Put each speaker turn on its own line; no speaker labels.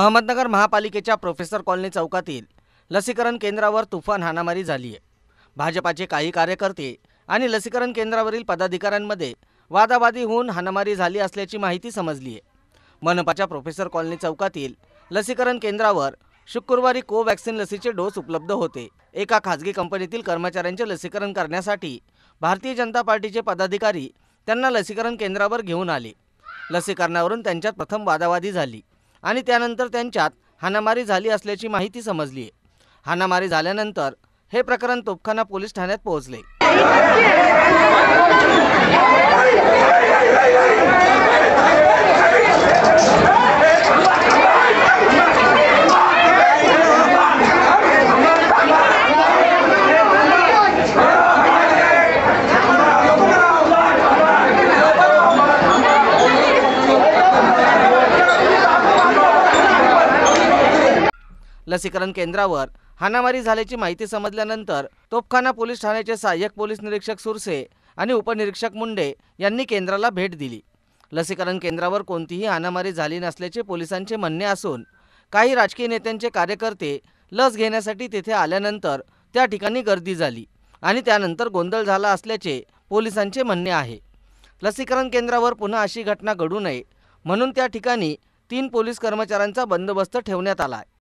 अहमदनगर महापालिकेच्या professor colony चौकातील लसीकरण केंद्रावर तुफान हानामारी झाली आहे भाजपाचे काही कार्यकर्ते आणि लसीकरण केंद्रावरील पदाधिकाऱ्यांमध्ये वादावादी होऊन हाणामारी झाली असल्याची माहिती समजली आहे मनपाच्या प्रोफेसर कॉलनी चौकातील लसीकरण केंद्रावर शुक्रवारी कोवॅक्सिन लसीचे डोस उपलब्ध होते एका खाजगी कंपनीतील कर्मचाऱ्यांचे लसीकरण करण्यासाठी भारतीय जनता पार्टीचे पदाधिकारी त्यांना लसीकरण केंद्रावर घेऊन आले लसीकरणावरून त्यांच्यात प्रथम वादावादी झाली आणि त्यानंतर त्यांच्यात हाणामारी झाली असल्याची माहिती समजली आहे हाणामारी झाल्यानंतर हे प्रकरण तोपखाना पोलीस ठाण्यात पोहोचले लसीकरण केंद्रावर हाणामारी झाल्याची माहिती समजल्यानंतर तोपखाना पोलीस ठाण्याचे सहाय्यक पोलीस निरीक्षक सुरसे आणि उपनिरीक्षक मुंडे यांनी केंद्राला भेट दिली लसीकरण केंद्रावर कोणतीही हाणामारी झाली नसल्याचे पोलिसांचे म्हणणे असून काही राजकीय नेत्यांचे कार्यकर्ते लस घेण्यासाठी तेथे आल्यानंतर त्या ठिकाणी गर्दी झाली आणि त्यानंतर गोंधळ झाला असल्याचे पोलिसांचे म्हणणे आहे लसीकरण केंद्रावर पुन्हा अशी घटना घडू नये म्हणून त्या ठिकाणी तीन पोलीस कर्मचाऱ्यांचा बंदोबस्त ठेवण्यात आला आहे